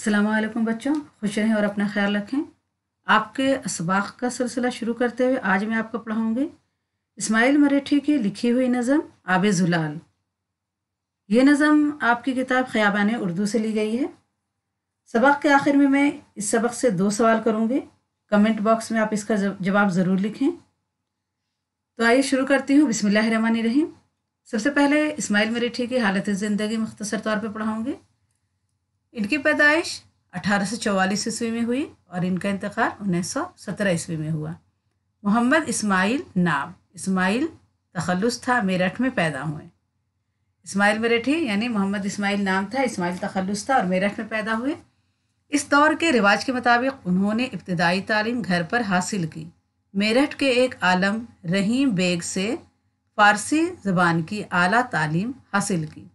असलम बच्चों खुश रहें और अपना ख्याल रखें आपके इसबाक का सिलसिला शुरू करते हुए आज मैं आपको पढ़ाऊँगी इस्माइल मरेठी की लिखी हुई नज़म आब जुलाल ये नज़म आपकी किताब ख़याबान उर्दू से ली गई है सबक के आखिर में मैं इस सबक से दो सवाल करूँगी कमेंट बॉक्स में आप इसका जवाब ज़रूर लिखें तो आइए शुरू करती हूँ बिसमिल्ल रहीम सबसे पहले इस्माइल मरेठी की हालत ज़िंदगी मुख्तसर तौर पर पढ़ाऊँगी इनकी पैदाइश 1844 ईस्वी में हुई और इनका इंतकाल सत्रह ईस्वी में हुआ मोहम्मद इस्माइल नाम इस्माइल तखलुस था मेरठ में पैदा हुए इस्माइल मेरठी यानी मोहम्मद इस्माइल नाम था इस्माइल तखलुस था और मेरठ में पैदा हुए इस दौर के रिवाज के मुताबिक उन्होंने इब्तदाई तालीम घर पर हासिल की मेरठ के एक आलम रहीम बेग से फ़ारसी ज़बान की आला तालीम हासिल की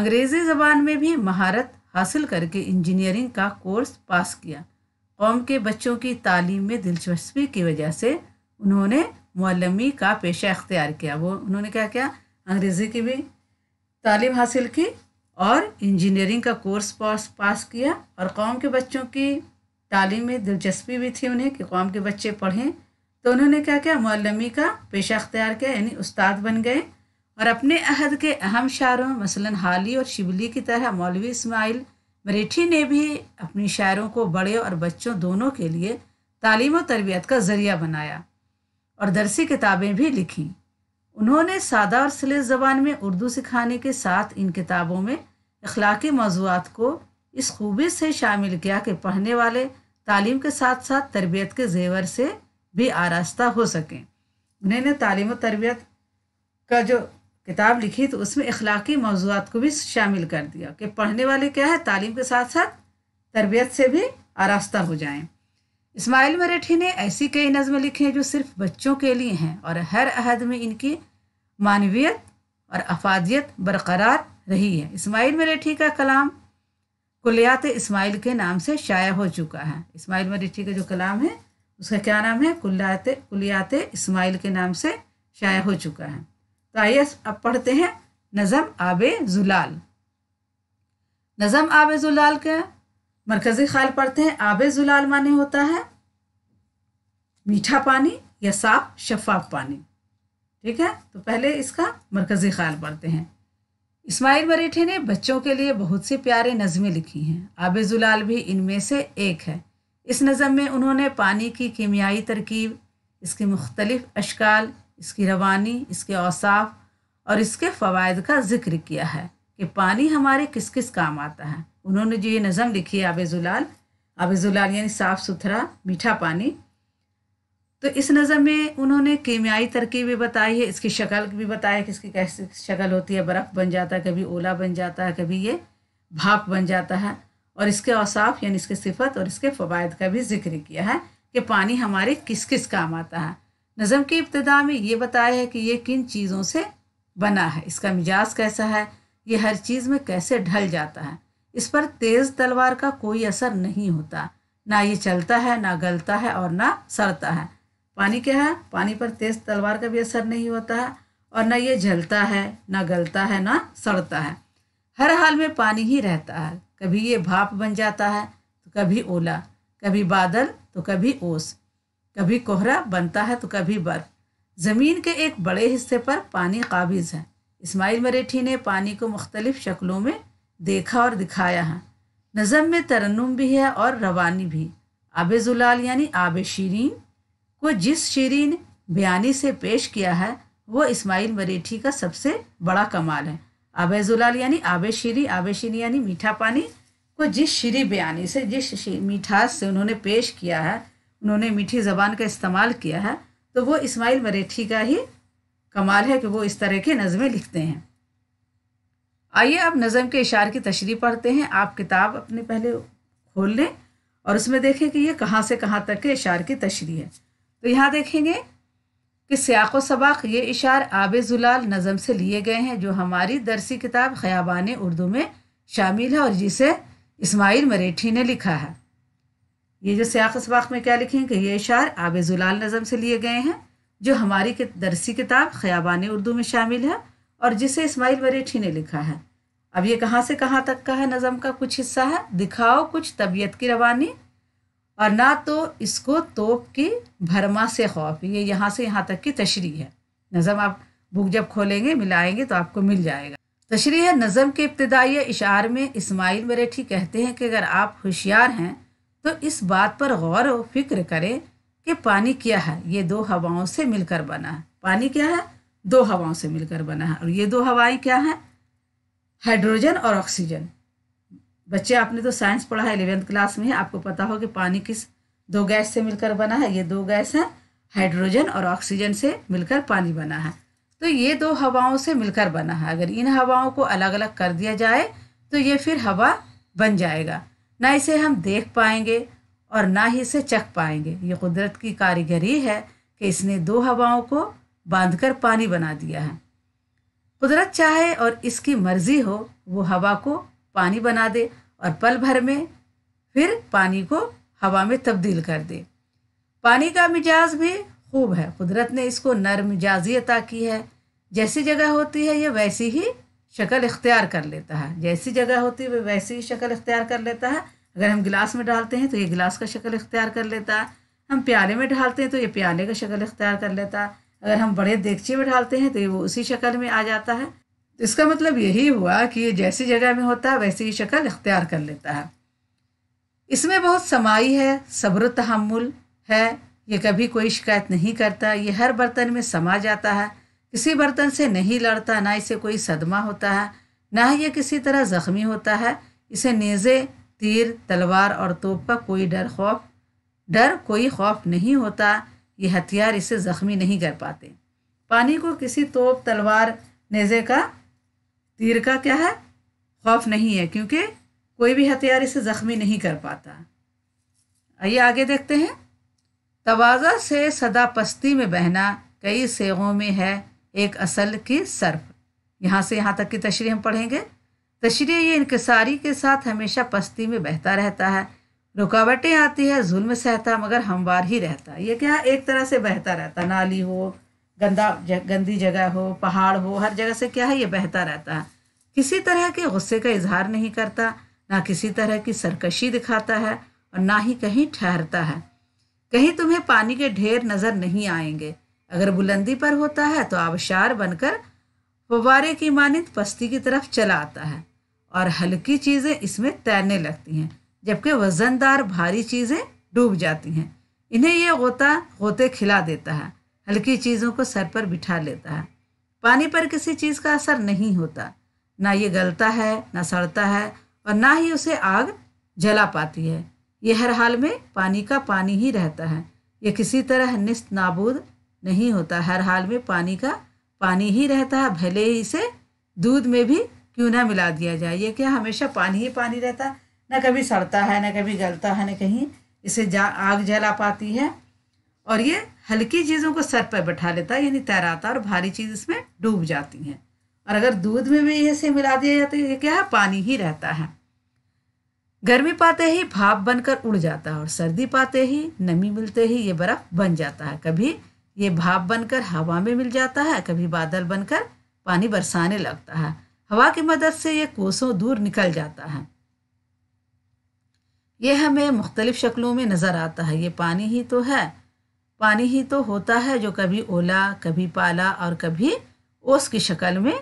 अंग्रेज़ी ज़बान में भी महारत हासिल करके इंजीनियरिंग का कोर्स पास किया कौम के बच्चों की तालीम में दिलचस्पी की वजह से उन्होंने मौलमी का पेशा अख्तियार किया वो उन्होंने क्या किया अंग्रेज़ी की भी तालीम हासिल की और इंजीनियरिंग का कोर्स पास पास किया और कौम के बच्चों की तालीम में दिलचस्पी भी थी उन्हें कि कौम के बच्चे पढ़ें तो उन्होंने क्या किया मौलमी का पेशा अख्तियार किया यानी उस्ताद बन गए और अपने अहद के अहम शायरों मसलन हाली और शिबली की तरह मौलवी इस्माइल मरेठी ने भी अपनी शायरों को बड़े और बच्चों दोनों के लिए तालीम और तरबियत का ज़रिया बनाया और दरसी किताबें भी लिखीं उन्होंने सादा और सलेस ज़बान में उर्दू सिखाने के साथ इन किताबों में अखलाकी मौजूद को इस खूबी से शामिल किया कि पढ़ने वाले तालीम के साथ साथ तरबियत के जेवर से भी आरास्ता हो सकें उन्होंने तालीम और तरबियत का जो किताब लिखी तो उसमें इखलाकी मौजूद को भी शामिल कर दिया कि पढ़ने वाले क्या है तालीम के साथ साथ तरबियत से भी आरास्ता हो जाएं इस्माइल मराठी ने ऐसी कई नज़में लिखी हैं जो सिर्फ बच्चों के लिए हैं और हर अहद में इनकी मानवीयत और अफादियत बरकरार रही है इस्माइल मराठी का कलाम कुलियात इस्माइल के नाम से शाया हो चुका है इस्माइल मराठी का जो कलाम है उसका क्या नाम है कुलियात कुलियात इस्माइल के नाम से शाया हो चुका है आइए अब पढ़ते हैं नज़म आब जुलाल नज़म आब जुलाल का मरकज़ी ख्याल पढ़ते हैं आब जुलाल माने होता है मीठा पानी या साफ शफाफ पानी ठीक है तो पहले इसका मरकज़ी ख्याल पढ़ते हैं इस्माइल मरीठे ने बच्चों के लिए बहुत सी प्यारे नज़में लिखी हैं आब जुलाल भी इनमें से एक है इस नज़म में उन्होंने पानी की कीमियाई तरकीब इसकी मुख्तलिफ अशकाल इसकी रवानी इसके औसाफ और इसके फ़वाद का जिक्र किया है कि पानी हमारे किस किस काम आता है उन्होंने जो ये नज़म लिखी है जुलाल आब जुलाल यानी साफ़ सुथरा मीठा पानी तो इस नज़म में उन्होंने कीमियाई तरकीब भी बताई है इसकी शक्ल भी बताया कि इसकी कैसी शक्ल होती है बर्फ़ बन जाता है कभी ओला बन जाता है कभी ये भाप बन जाता है और इसके औसाफ यानी इसके सिफत और इसके फ़वाद का भी जिक्र किया है कि पानी हमारे किस किस काम आता है नज़म की इब्तदा में ये बताया है कि ये किन चीज़ों से बना है इसका मिजाज कैसा है ये हर चीज़ में कैसे ढल जाता है इस पर तेज़ तलवार का कोई असर नहीं होता ना ये चलता है ना गलता है और ना सड़ता है पानी क्या है पानी पर तेज़ तलवार का भी असर नहीं होता है और ना ये जलता है ना गलता है ना सड़ता है हर हाल में पानी ही रहता है कभी ये भाप बन जाता है तो कभी ओला कभी बादल तो कभी ओस कभी कोहरा बनता है तो कभी बर्फ ज़मीन के एक बड़े हिस्से पर पानी काबिज है इस्माइल मरेठी ने पानी को मुख्तलिफ़ शक्लों में देखा और दिखाया है नज़म में तरन्नुम भी है और रवानी भी आब जुलाल यानी आब शीरीन को जिस शीरीन बयानी से पेश किया है वो इस्माइल मरेठी का सबसे बड़ा कमाल है आब जुलाल यानी आब शीरी आब शीरी यानी मीठा पानी को जिस शीरी बयानी से जिस मीठास से उन्होंने पेश किया है उन्होंने मीठी ज़बान का इस्तेमाल किया है तो वो इस्माइल मरेठी का ही कमाल है कि वो इस तरह की नज़में लिखते हैं आइए आप नज़म के इशार की तशरी पढ़ते हैं आप किताब अपने पहले खोल लें और उसमें देखें कि ये कहाँ से कहाँ तक के इशार की तशरी है तो यहाँ देखेंगे कि सियाक व सबाक ये इशार आब जुलाल नज़म से लिए गए हैं जो हमारी दरसी किताब ख़याबान उर्दू में शामिल है और जिसे इस्माइल मरेठी ने लिखा है ये जो सयाख वाक़ में क्या लिखेंगे ये इशार आब जुलाल नज़म से लिए गए हैं जो हमारी के दरसी किताब ख़याबान उर्दू में शामिल है और जिसे इसमाइल मरेठी ने लिखा है अब ये कहाँ से कहाँ तक का है नज़म का कुछ हिस्सा है दिखाओ कुछ तबीयत की रवानी और ना तो इसको तोप की भरमा से खौफ ये यहाँ से यहाँ तक की तशरी है नज़म आप बुक जब खोलेंगे मिलाएंगे तो आपको मिल जाएगा तशरी है नज़म के इब्तदाई इशार में इसमाइल मरेठी कहते हैं कि अगर आप होशियार हैं तो इस बात पर गौर व फिक्र करें कि पानी क्या है ये दो हवाओं से मिलकर बना है पानी क्या है दो हवाओं से मिलकर बना है और ये दो हवाएं क्या हैं हाइड्रोजन और ऑक्सीजन बच्चे आपने तो साइंस पढ़ा है इलेवेंथ क्लास में है आपको पता हो कि पानी किस दो गैस से मिलकर बना है ये दो गैस हैं हाइड्रोजन और ऑक्सीजन से मिलकर पानी बना है तो ये दो हवाओं से मिलकर बना है अगर इन हवाओं को अलग अलग कर दिया जाए तो ये फिर हवा बन जाएगा ना इसे हम देख पाएंगे और ना ही इसे चख पाएंगे ये कुदरत की कारीगरी है कि इसने दो हवाओं को बांधकर पानी बना दिया है कुदरत चाहे और इसकी मर्जी हो वो हवा को पानी बना दे और पल भर में फिर पानी को हवा में तब्दील कर दे पानी का मिजाज भी खूब है कुदरत ने इसको नर्म मिजाजी अता की है जैसी जगह होती है ये वैसी ही शक्ल इख्तियार कर लेता है जैसी जगह होती है वैसी ही शक्ल इख्तियार कर लेता है अगर हम गिलास में डालते हैं तो ये गिलास का शक्ल इख्तियार कर लेता है हम प्याले में ढालते हैं तो ये प्याले का शक्ल इख्तियार कर लेता है अगर हम बड़े देखचे में ढालते हैं तो ये वो उसी शक्ल में आ जाता है तो इसका मतलब यही हुआ कि ये जैसी जगह में होता है वैसी ही शक्ल इख्तियार कर लेता है इसमें बहुत समाई है सब्र तहमुल है ये कभी कोई शिकायत नहीं करता ये हर बर्तन में समा जाता है किसी बर्तन से नहीं लड़ता ना इसे कोई सदमा होता है ना ही यह किसी तरह ज़ख्मी होता है इसे नेज़े तीर तलवार और तोप का कोई डर खौफ डर कोई खौफ नहीं होता ये हथियार इसे ज़ख्मी नहीं कर पाते पानी को किसी तोप तलवार नेज़े का तीर का क्या है खौफ नहीं है क्योंकि कोई भी हथियार इसे ज़ख्मी नहीं कर पाता आइए आगे देखते हैं तवाज़ा से सदा पस्ती में बहना कई सेगों में है एक असल की सर्फ यहाँ से यहाँ तक की तशरी हम पढ़ेंगे तशरी ये इनकसारी के साथ हमेशा पस्ती में बहता रहता है रुकावटें आती है जुल्म सहता मगर हमवार ही रहता ये क्या एक तरह से बहता रहता नाली हो गंदा गंदी जगह हो पहाड़ हो हर जगह से क्या है ये बहता रहता है किसी तरह के गुस्से का इजहार नहीं करता ना किसी तरह की सरकशी दिखाता है और ना ही कहीं ठहरता है कहीं तुम्हें पानी के ढेर नज़र नहीं आएंगे अगर बुलंदी पर होता है तो आबशार बनकर फवारे की मानित पस्ती की तरफ चला आता है और हल्की चीज़ें इसमें तैरने लगती हैं जबकि वज़नदार भारी चीज़ें डूब जाती हैं इन्हें यह गोता गोते खिला देता है हल्की चीज़ों को सर पर बिठा लेता है पानी पर किसी चीज़ का असर नहीं होता ना ये गलता है ना सड़ता है और ना ही उसे आग जला पाती है यह हर हाल में पानी का पानी ही रहता है यह किसी तरह निस्त नाबूद नहीं होता हर हाल में पानी का पानी ही रहता है भले ही इसे दूध में भी क्यों ना मिला दिया जाए ये क्या हमेशा पानी ही पानी रहता है ना कभी सड़ता है ना कभी गलता है ना कहीं इसे जा आग जला पाती है और ये हल्की चीज़ों को सर पर बैठा लेता है यानी तैराता और भारी चीज़ इसमें डूब जाती हैं और अगर दूध में भी इसे मिला दिया जाता तो है ये क्या है पानी ही रहता है गर्मी पाते ही भाप बनकर उड़ जाता है और सर्दी पाते ही नमी मिलते ही ये बर्फ़ बन जाता है कभी ये भाप बनकर हवा में मिल जाता है कभी बादल बनकर पानी बरसाने लगता है हवा की मदद से ये कोसों दूर निकल जाता है ये हमें मुख्तलिफ शक्लों में नज़र आता है ये पानी ही तो है पानी ही तो होता है जो कभी ओला कभी पाला और कभी ओस की शक्ल में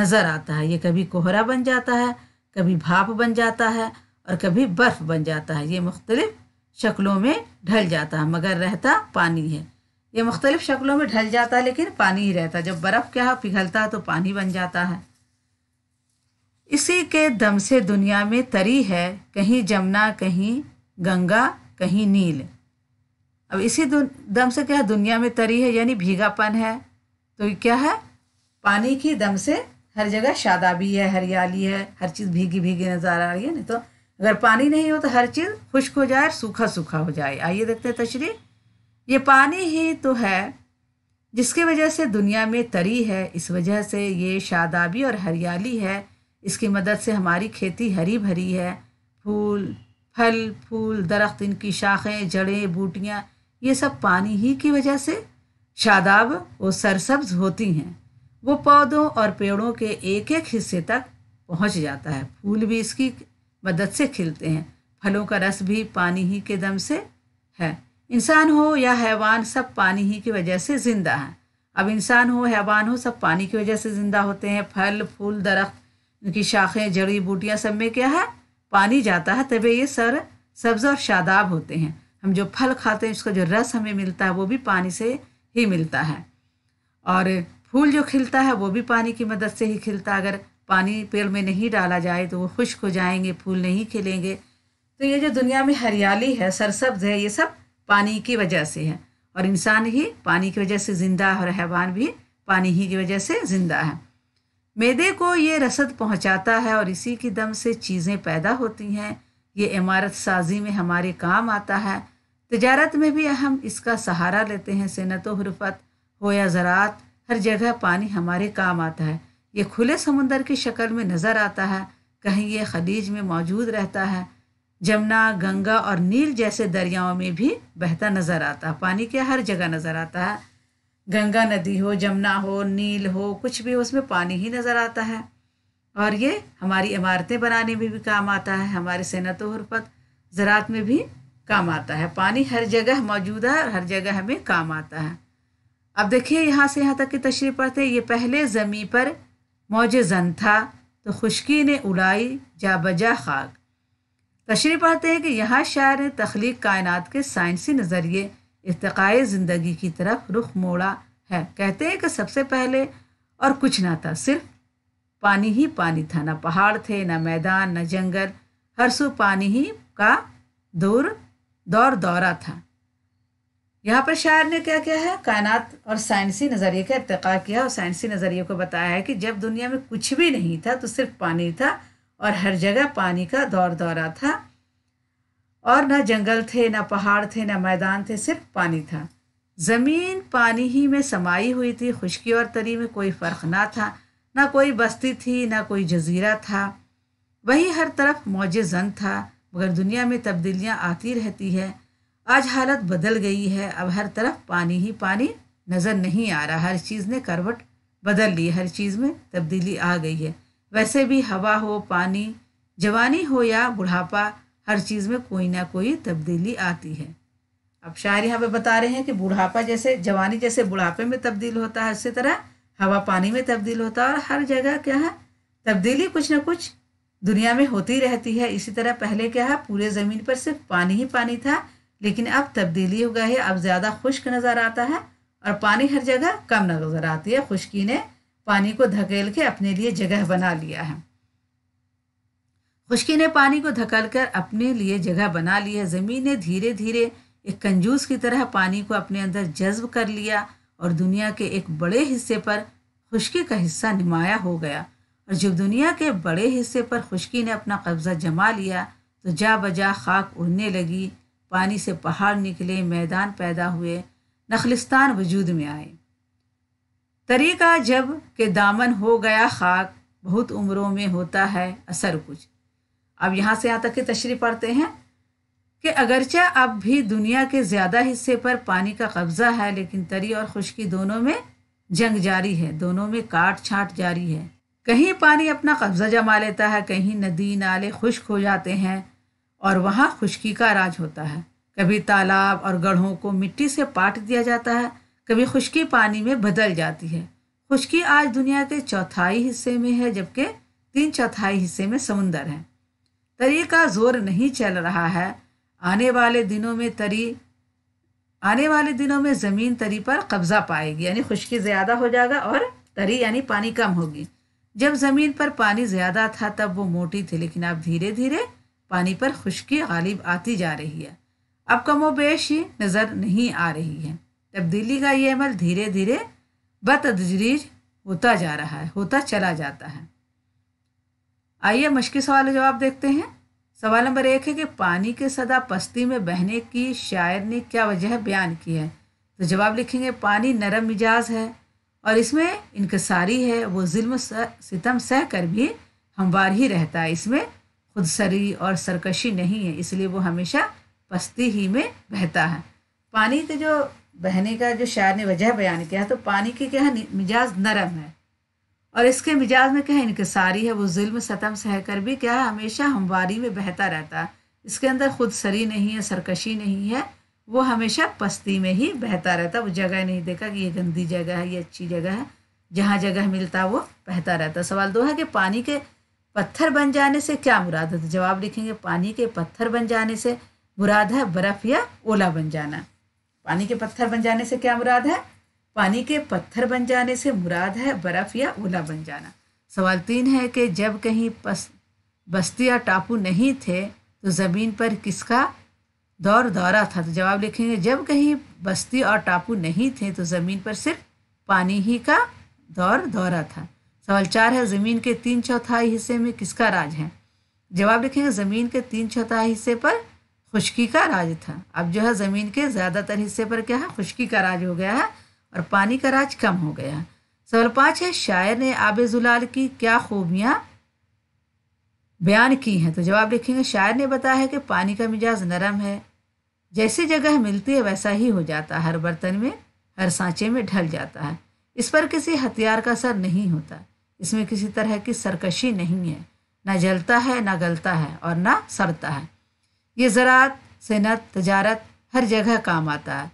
नज़र आता है ये कभी कोहरा बन जाता है कभी भाप बन जाता है और कभी बर्फ़ बन जाता है ये मुख्तलिफ शक्लों में ढल जाता है मगर रहता पानी है ये मुख्तलिफ़ शक्लों में ढल जाता है लेकिन पानी ही रहता है जब बर्फ़ क्या पिघलता है तो पानी बन जाता है इसी के दम से दुनिया में तरी है कहीं जमुना कहीं गंगा कहीं नील अब इसी दम से क्या है दुनिया में तरी है यानी भीगापन है तो क्या है पानी की दम से हर जगह शादाबी है हरियाली है हर चीज़ भीगी भीगी नज़र आ रही है नहीं तो अगर पानी नहीं हो तो हर चीज़ खुश्क हो जाए और सूखा सूखा हो जाए आइए देखते हैं तशरी ये पानी ही तो है जिसकी वजह से दुनिया में तरी है इस वजह से ये शादाबी और हरियाली है इसकी मदद से हमारी खेती हरी भरी है फूल फल फूल दरख्त इनकी शाखें जड़ें बूटियाँ ये सब पानी ही की वजह से शादाब और सरसब्ज होती हैं वो पौधों और पेड़ों के एक एक हिस्से तक पहुंच जाता है फूल भी इसकी मदद से खिलते हैं फलों का रस भी पानी ही के दम से है इंसान हो या हैवान सब पानी ही की वजह से ज़िंदा हैं अब इंसान हो हैवान हो सब पानी की वजह से ज़िंदा होते हैं फल फूल दरख्त उनकी शाखें जड़ी बूटियाँ सब में क्या है पानी जाता है तभी ये सर सब्ज़ और शादाब होते हैं हम जो फल खाते हैं उसका जो रस हमें मिलता है वो भी पानी से ही मिलता है और फूल जो खिलता है वो भी पानी की मदद से ही खिलता है अगर पानी पेड़ में नहीं डाला जाए तो वो खुश्क हो जाएंगे फूल नहीं खिलेंगे तो ये जो दुनिया में हरियाली है सरसब्ज है ये सब पानी की वजह से है और इंसान ही पानी की वजह से ज़िंदा और हैवान भी पानी ही की वजह से ज़िंदा है मैदे को ये रसद पहुंचाता है और इसी के दम से चीज़ें पैदा होती हैं ये इमारत साजी में हमारे काम आता है तजारत में भी हम इसका सहारा लेते हैं सनत हरफत हो या ज़रात हर जगह पानी हमारे काम आता है ये खुले समुंदर की शक्ल में नज़र आता है कहीं ये खलीज में मौजूद रहता है जमुना गंगा और नील जैसे दरियाओं में भी बहता नज़र आता है पानी क्या हर जगह नज़र आता है गंगा नदी हो जमुना हो नील हो कुछ भी उसमें पानी ही नज़र आता है और ये हमारी इमारतें बनाने में भी काम आता है हमारी सेनत तो हरपत ज़रात में भी काम आता है पानी हर जगह मौजूद है और हर जगह हमें काम आता है अब देखिए यहाँ से यहाँ तक की तशरी पढ़ते ये पहले ज़मीं पर मौज जन था तो खुशकी ने उड़ाई जा बजा खाक तशरी पढ़ते हैं कि यहाँ शायर ने तख्लीक कायनात के साइंसी नज़रिए इरतकाई ज़िंदगी की तरफ रुख मोड़ा है कहते हैं कि सबसे पहले और कुछ ना था सिर्फ पानी ही पानी था ना पहाड़ थे ना मैदान ना जंगल हर सो पानी ही का दूर दौर दौरा था यहाँ पर शायर ने क्या किया है कायनात और साइंसी नज़रिए का इरतका किया और साइंसी नज़रिए को बताया है कि जब दुनिया में कुछ भी नहीं था तो सिर्फ पानी था और हर जगह पानी का दौर दौरा था और ना जंगल थे ना पहाड़ थे ना मैदान थे सिर्फ पानी था ज़मीन पानी ही में समाई हुई थी खुश्की और तरी में कोई फ़र्क ना था ना कोई बस्ती थी ना कोई जजीरा था वही हर तरफ मौज जन था मगर दुनिया में तब्दीलियाँ आती रहती है आज हालत बदल गई है अब हर तरफ पानी ही पानी नज़र नहीं आ रहा हर चीज़ ने करवट बदल ली हर चीज़ में तब्दीली आ गई है वैसे भी हवा हो पानी जवानी हो या बुढ़ापा हर चीज़ में कोई ना कोई तब्दीली आती है अब शायर यहाँ पे बता रहे हैं कि बुढ़ापा जैसे जवानी जैसे बुढ़ापे में तब्दील होता है उसी तरह हवा पानी में तब्दील होता है और हर जगह क्या है तब्दीली कुछ ना कुछ दुनिया में होती रहती है इसी तरह पहले क्या है पूरे ज़मीन पर सिर्फ पानी ही पानी था लेकिन अब तब्दीली हो गई है अब ज़्यादा खुश्क नज़र आता है और पानी हर जगह कम नज़र आती है खुश्की ने पानी को धकेल के अपने लिए जगह बना लिया है खुशकी ने पानी को धकेल कर अपने लिए जगह बना ली है ज़मीन ने धीरे धीरे एक कंजूस की तरह पानी को अपने अंदर जज्ब कर लिया और दुनिया के एक बड़े हिस्से पर खुशकी का हिस्सा निमाया हो गया और जब दुनिया के बड़े हिस्से पर खुशकी ने अपना कब्ज़ा जमा लिया तो जा बजा खाक उड़ने लगी पानी से पहाड़ निकले मैदान पैदा हुए नखलिस्तान वजूद में आए तरीका जब के दामन हो गया खाक बहुत उम्रों में होता है असर कुछ अब यहाँ से यहाँ तक के तशरी पढ़ते हैं कि अगरचा अब भी दुनिया के ज़्यादा हिस्से पर पानी का कब्ज़ा है लेकिन तरी और खुशकी दोनों में जंग जारी है दोनों में काट छाट जारी है कहीं पानी अपना कब्ज़ा जमा लेता है कहीं नदी नाले खुश्क हो जाते हैं और वहाँ खुशकी का राज होता है कभी तालाब और गढ़ों को मिट्टी से पाट दिया जाता है कभी खुश्की पानी में बदल जाती है खुश्की आज दुनिया के चौथाई हिस्से में है जबकि तीन चौथाई हिस्से में समुंदर है तरी का जोर नहीं चल रहा है आने वाले दिनों में तरी आने वाले दिनों में ज़मीन तरी पर कब्ज़ा पाएगी यानी खुश्की ज़्यादा हो जाएगा और तरी यानी पानी कम होगी जब ज़मीन पर पानी ज़्यादा था तब वो मोटी थी लेकिन अब धीरे धीरे पानी पर खुश्की गालिब आती जा रही है अब कमोबेश ही नज़र नहीं आ रही है तब्दीली का ये अमल धीरे धीरे बतदरीज होता जा रहा है होता चला जाता है आइए मुश्किल सवाल जवाब देखते हैं सवाल नंबर एक है कि पानी के सदा पस्ती में बहने की शायर ने क्या वजह बयान की है तो जवाब लिखेंगे पानी नरम मिजाज है और इसमें इनकसारी है वो जुल्म सितम सह कर भी हमवार ही रहता है इसमें खुदसरी और सरकशी नहीं है इसलिए वो हमेशा पस्ती ही में बहता है पानी के जो बहने का जो शायर ने वजह बयान किया तो पानी के क्या मिजाज नरम है और इसके मिजाज में क्या इनकसारी है वो जुल्म सतम सह कर भी क्या हमेशा हमवारी में बहता रहता इसके अंदर खुद सरी नहीं है सरकशी नहीं है वो हमेशा पस्ती में ही बहता रहता वो जगह नहीं देखा कि ये गंदी जगह है ये अच्छी जगह है जहाँ जगह मिलता वो बहता रहता सवाल दो है कि पानी के पत्थर बन जाने से क्या मुराद है तो जवाब लिखेंगे पानी के पत्थर बन जाने से मुराद है बर्फ़ या ओला बन जाना पानी के पत्थर बन जाने से क्या मुराद है पानी के पत्थर बन जाने से मुराद है बर्फ़ या ओला बन जाना सवाल तीन है कि जब कहीं पस, बस्ती या टापू नहीं थे तो ज़मीन पर किसका दौर दौरा था तो जवाब लिखेंगे जब कहीं बस्ती और टापू नहीं थे तो ज़मीन पर सिर्फ पानी ही का दौर दौरा था सवाल चार है ज़मीन के तीन चौथाई हिस्से में किसका राज है जवाब लिखेंगे ज़मीन के तीन चौथाई हिस्से पर खुश्की का राज था अब जो है ज़मीन के ज़्यादातर हिस्से पर क्या है खुश्की का राज हो गया है और पानी का राज कम हो गया है सवाल पाँच है शायर ने आब जुलाल की क्या खूबियाँ बयान की हैं तो जवाब लिखेंगे शायर ने बताया है कि पानी का मिजाज नरम है जैसी जगह मिलती है वैसा ही हो जाता है हर बर्तन में हर सांचे में ढल जाता है इस पर किसी हथियार का असर नहीं होता इसमें किसी तरह की सरकशी नहीं है ना जलता है ना गलता है और ना सड़ता है ये ज़रात सनत तजारत हर जगह काम आता है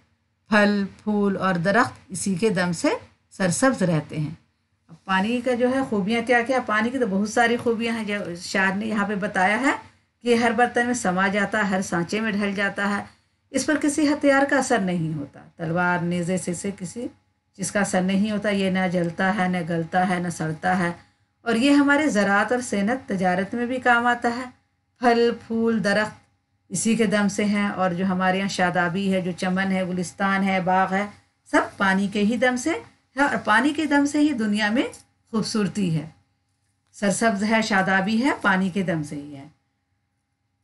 फल फूल और दरख्त इसी के दम से सरसब्ज रहते हैं अब पानी का जो है खूबियाँ क्या क्या पानी की तो बहुत सारी खूबियाँ हैं जो शायर ने यहाँ पे बताया है कि हर बर्तन में समा जाता है हर सांचे में ढल जाता है इस पर किसी हथियार का असर नहीं होता तलवार नेजे से से किसी जिसका असर नहीं होता ये ना जलता है न गलता है न सड़ता है और ये हमारे ज़रात और सेनत तजारत में भी काम आता है फल फूल दरख्त इसी के दम से हैं और जो हमारे यहाँ शादाबी है जो चमन है गुलिस्तान है बाग है सब पानी के ही दम से है और पानी के दम से ही दुनिया में खूबसूरती है सरसब्ज है शादाबी है पानी के दम से ही है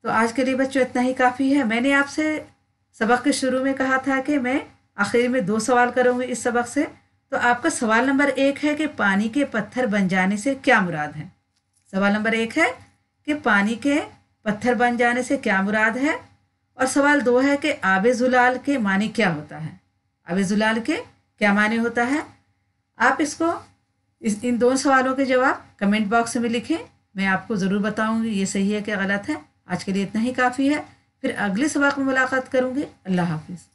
तो आज के लिए बच्चों इतना ही काफ़ी है मैंने आपसे सबक के शुरू में कहा था कि मैं आखिर में दो सवाल करूँगी इस सबक से तो आपका सवाल नंबर एक है कि पानी के पत्थर बन जाने से क्या मुराद है सवाल नंबर एक है कि पानी के पत्थर बन जाने से क्या मुराद है और सवाल दो है कि आबे जुलाल के माने क्या होता है आबे जुलाल के क्या माने होता है आप इसको इस इन दोनों सवालों के जवाब कमेंट बॉक्स में लिखें मैं आपको ज़रूर बताऊंगी ये सही है क्या गलत है आज के लिए इतना ही काफ़ी है फिर अगले सबक में मुलाकात करूँगी अल्लाह हाफिज़